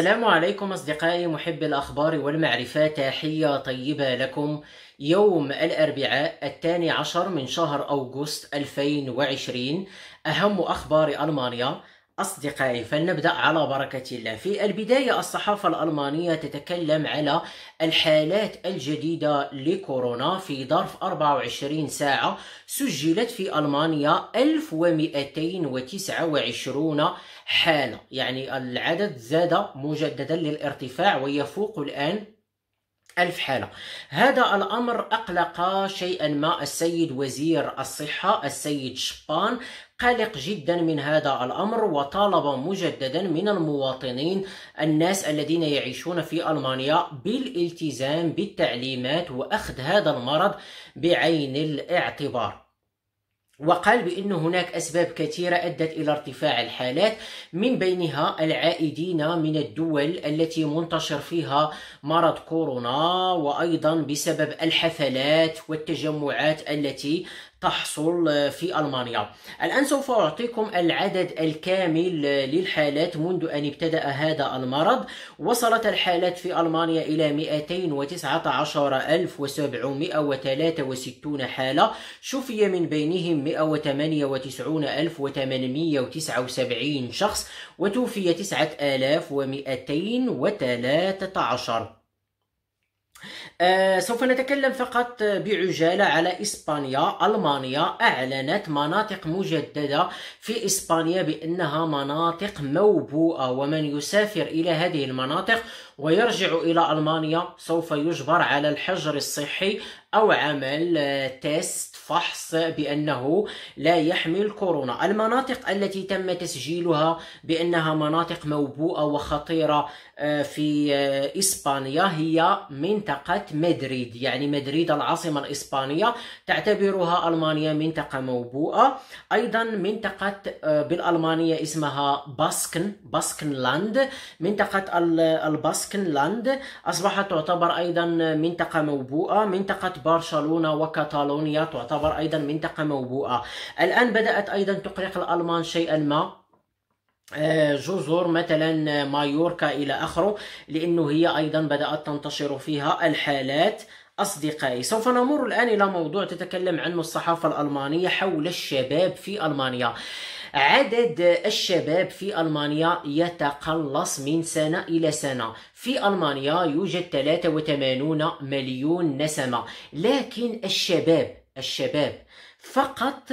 السلام عليكم أصدقائي محبي الأخبار والمعرفة تحية طيبة لكم يوم الأربعاء الثاني عشر من شهر أغسطس 2020 أهم أخبار ألمانيا أصدقائي فلنبدأ على بركة الله في البداية الصحافة الألمانية تتكلم على الحالات الجديدة لكورونا في ظرف 24 ساعة سجلت في ألمانيا 1229 حالة يعني العدد زاد مجددا للارتفاع ويفوق الآن ألف حالة هذا الأمر أقلق شيئا ما السيد وزير الصحة السيد شبان قلق جدا من هذا الامر وطالب مجددا من المواطنين الناس الذين يعيشون في المانيا بالالتزام بالتعليمات واخذ هذا المرض بعين الاعتبار وقال بأن هناك أسباب كثيرة أدت إلى ارتفاع الحالات من بينها العائدين من الدول التي منتشر فيها مرض كورونا وأيضا بسبب الحفلات والتجمعات التي تحصل في ألمانيا الآن سوف أعطيكم العدد الكامل للحالات منذ أن ابتدأ هذا المرض وصلت الحالات في ألمانيا إلى 219763 حالة شفي من بينهم 198879 شخص وتوفي 9213 آه، سوف نتكلم فقط بعجالة على إسبانيا ألمانيا أعلنت مناطق مجددة في إسبانيا بأنها مناطق موبوءة ومن يسافر إلى هذه المناطق ويرجع إلى ألمانيا سوف يجبر على الحجر الصحي أو عمل آه، تيست فحص بأنه لا يحمل كورونا المناطق التي تم تسجيلها بأنها مناطق موبوءة وخطيرة آه، في آه، إسبانيا هي منطقة مدريد يعني مدريد العاصمة الإسبانية تعتبرها ألمانيا منطقة موبوءة أيضا منطقة بالألمانية اسمها باسكن باسكن لاند منطقة الباسكن لاند أصبحت تعتبر أيضا منطقة موبوءة منطقة برشلونة وكاتالونيا تعتبر أيضا منطقة موبوءة الآن بدأت أيضا تقلق الألمان شيئا ما آه، جزر مثلا مايوركا الى اخره لانه هي ايضا بدات تنتشر فيها الحالات أصدقائي سوف نمر الآن إلى موضوع تتكلم عنه الصحافة الألمانية حول الشباب في ألمانيا عدد الشباب في ألمانيا يتقلص من سنة إلى سنة في ألمانيا يوجد 83 مليون نسمة لكن الشباب الشباب فقط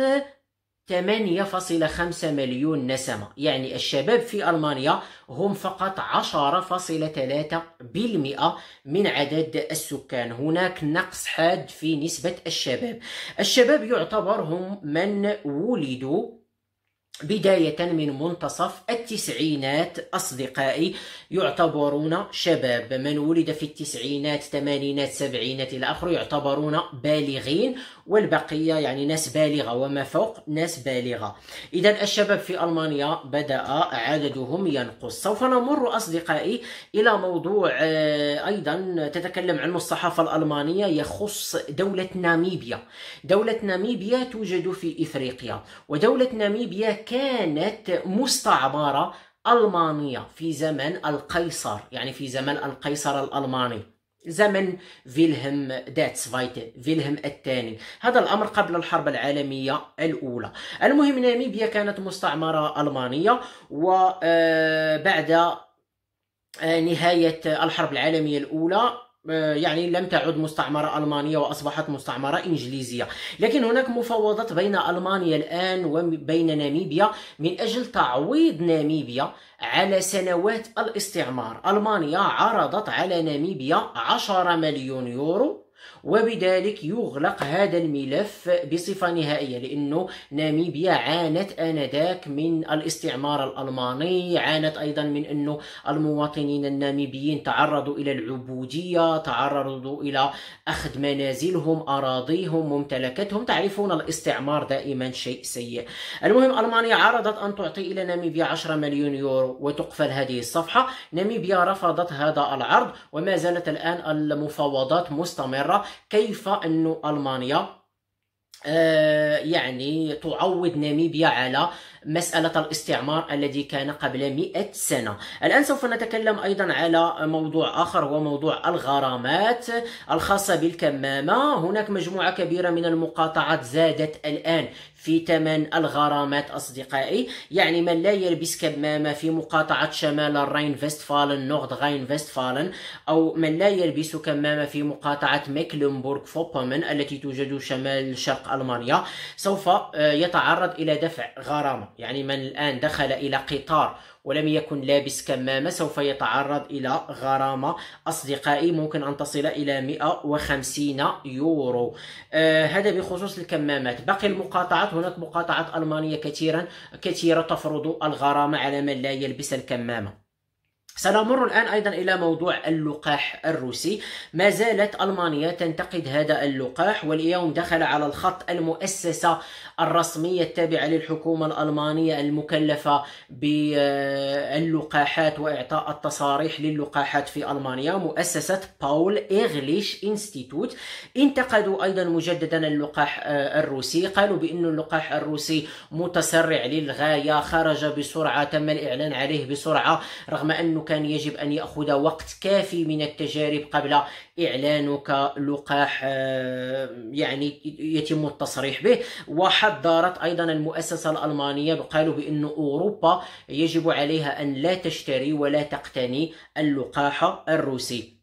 8.5 مليون نسمة يعني الشباب في ألمانيا هم فقط 10.3% من عدد السكان هناك نقص حاد في نسبة الشباب الشباب يعتبر هم من ولدوا بداية من منتصف التسعينات أصدقائي يعتبرون شباب من ولد في التسعينات ثمانينات سبعينات إلى آخره يعتبرون بالغين والبقية يعني ناس بالغة وما فوق ناس بالغة إذا الشباب في ألمانيا بدأ عددهم ينقص سوف نمر أصدقائي إلى موضوع آه، أيضا تتكلم عنه الصحافة الألمانية يخص دولة ناميبيا دولة ناميبيا توجد في إفريقيا ودولة ناميبيا كانت مستعمرة ألمانية في زمن القيصر يعني في زمن القيصر الألماني زمن داتس فايت فيلهم الثاني هذا الامر قبل الحرب العالميه الاولى المهم ناميبيا كانت مستعمره المانيه وبعد آه، آه، نهايه الحرب العالميه الاولى آه، يعني لم تعد مستعمرة ألمانية وأصبحت مستعمرة إنجليزية لكن هناك مفاوضات بين ألمانيا الآن وبين ناميبيا من أجل تعويض ناميبيا على سنوات الاستعمار ألمانيا عرضت على ناميبيا 10 مليون يورو وبذلك يغلق هذا الملف بصفة نهائية لأنه ناميبيا عانت آنذاك من الاستعمار الألماني عانت أيضا من أنه المواطنين الناميبيين تعرضوا إلى العبودية تعرضوا إلى أخذ منازلهم أراضيهم ممتلكاتهم تعرفون الاستعمار دائما شيء سيء المهم ألمانيا عرضت أن تعطي إلى ناميبيا 10 مليون يورو وتقفل هذه الصفحة ناميبيا رفضت هذا العرض وما زالت الآن المفاوضات مستمرة كيف أن ألمانيا آه، يعني تعوض ناميبيا على مسألة الاستعمار الذي كان قبل 100 سنة الآن سوف نتكلم أيضا على موضوع آخر هو موضوع الغرامات الخاصة بالكمامة هناك مجموعة كبيرة من المقاطعات زادت الآن في ثمن الغرامات أصدقائي يعني من لا يلبس كمامة في مقاطعة شمال الراين فيستفالن نورد غاين فيستفالن أو من لا يلبس كمامة في مقاطعة ميكلنبورغ فوبومن التي توجد شمال شرق ألمانيا سوف آه، يتعرض إلى دفع غرامة يعني من الآن دخل إلى قطار ولم يكن لابس كمامة سوف يتعرض إلى غرامة أصدقائي ممكن أن تصل إلى 150 يورو آه هذا بخصوص الكمامات باقي المقاطعات هناك مقاطعات ألمانية كثيرا كثيرة تفرض الغرامة على من لا يلبس الكمامة سنمر الآن أيضا إلى موضوع اللقاح الروسي ما زالت ألمانيا تنتقد هذا اللقاح واليوم دخل على الخط المؤسسة الرسمية التابعة للحكومة الألمانية المكلفة باللقاحات وإعطاء التصاريح للقاحات في ألمانيا مؤسسة باول إغليش إنستيتوت انتقدوا أيضا مجددا اللقاح آه، الروسي قالوا بأن اللقاح الروسي متسرع للغاية خرج بسرعة تم الإعلان عليه بسرعة رغم أنه كان يجب أن يأخذ وقت كافي من التجارب قبل إعلانك لقاح آه، يعني يتم التصريح به وحذرت أيضا المؤسسة الألمانية قالوا بأن أوروبا يجب عليها أن لا تشتري ولا تقتني اللقاح الروسي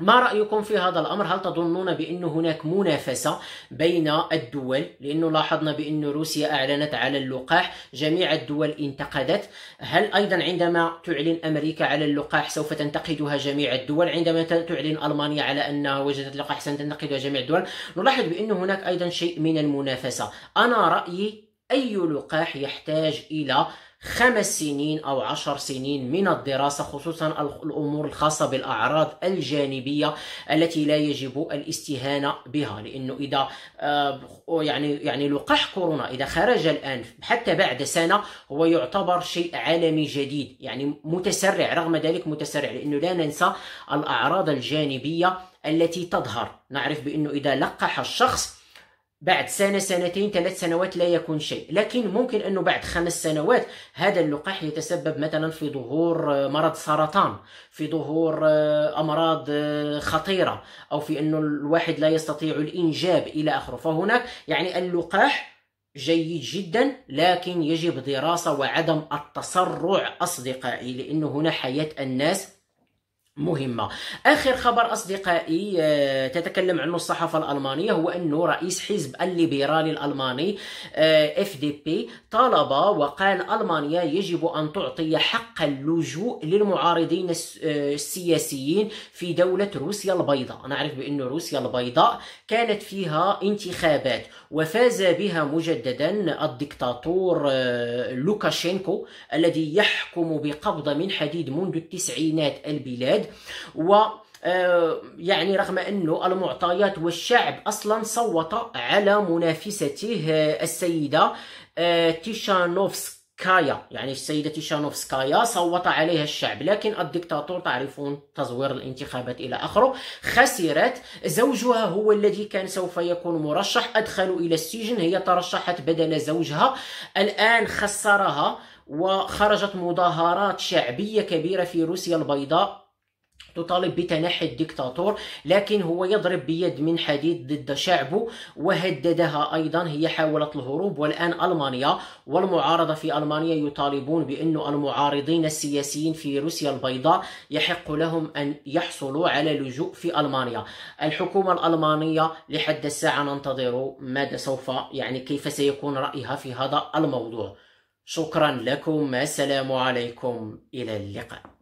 ما رأيكم في هذا الأمر؟ هل تظنون بأن هناك منافسة بين الدول؟ لأنه لاحظنا بأن روسيا أعلنت على اللقاح جميع الدول انتقدت هل أيضا عندما تعلن أمريكا على اللقاح سوف تنتقدها جميع الدول؟ عندما تعلن ألمانيا على أنها وجدت لقاح سنتنتقدها جميع الدول؟ نلاحظ بأن هناك أيضا شيء من المنافسة أنا رأيي أي لقاح يحتاج إلى خمس سنين أو عشر سنين من الدراسة خصوصا الأمور الخاصة بالأعراض الجانبية التي لا يجب الاستهانة بها لأنه إذا آه، يعني يعني لقاح كورونا إذا خرج الآن حتى بعد سنة هو يعتبر شيء عالمي جديد يعني متسرع رغم ذلك متسرع لأنه لا ننسى الأعراض الجانبية التي تظهر نعرف بأنه إذا لقح الشخص بعد سنة سنتين ثلاث سنوات لا يكون شيء لكن ممكن أنه بعد خمس سنوات هذا اللقاح يتسبب مثلا في ظهور آه، مرض سرطان في ظهور آه، أمراض آه، خطيرة أو في أنه الواحد لا يستطيع الإنجاب إلى آخره فهناك يعني اللقاح جيد جدا لكن يجب دراسة وعدم التسرع أصدقائي لأنه هنا حياة الناس مهمة آخر خبر أصدقائي آه، تتكلم عنه الصحافة الألمانية هو أنه رئيس حزب الليبرالي الألماني اف دي بي طالب وقال ألمانيا يجب أن تعطي حق اللجوء للمعارضين آه، السياسيين في دولة روسيا البيضاء نعرف بأن روسيا البيضاء كانت فيها انتخابات وفاز بها مجددا الدكتاتور آه، لوكاشينكو الذي يحكم بقبضة من حديد منذ التسعينات البلاد و آه، يعني رغم أنه المعطيات والشعب أصلا صوت على منافسته آه، السيدة آه، تيشانوفسكايا يعني السيدة تيشانوفسكايا صوت عليها الشعب لكن الدكتاتور تعرفون تزوير الانتخابات إلى آخره خسرت زوجها هو الذي كان سوف يكون مرشح أدخلوا إلى السجن هي ترشحت بدل زوجها الآن خسرها وخرجت مظاهرات شعبية كبيرة في روسيا البيضاء تطالب بتنحي الدكتاتور لكن هو يضرب بيد من حديد ضد شعبه وهددها أيضا هي حاولت الهروب والآن ألمانيا والمعارضة في ألمانيا يطالبون بأن المعارضين السياسيين في روسيا البيضاء يحق لهم أن يحصلوا على لجوء في ألمانيا الحكومة الألمانية لحد الساعة ننتظر ماذا سوف يعني كيف سيكون رأيها في هذا الموضوع شكرا لكم السلام عليكم إلى اللقاء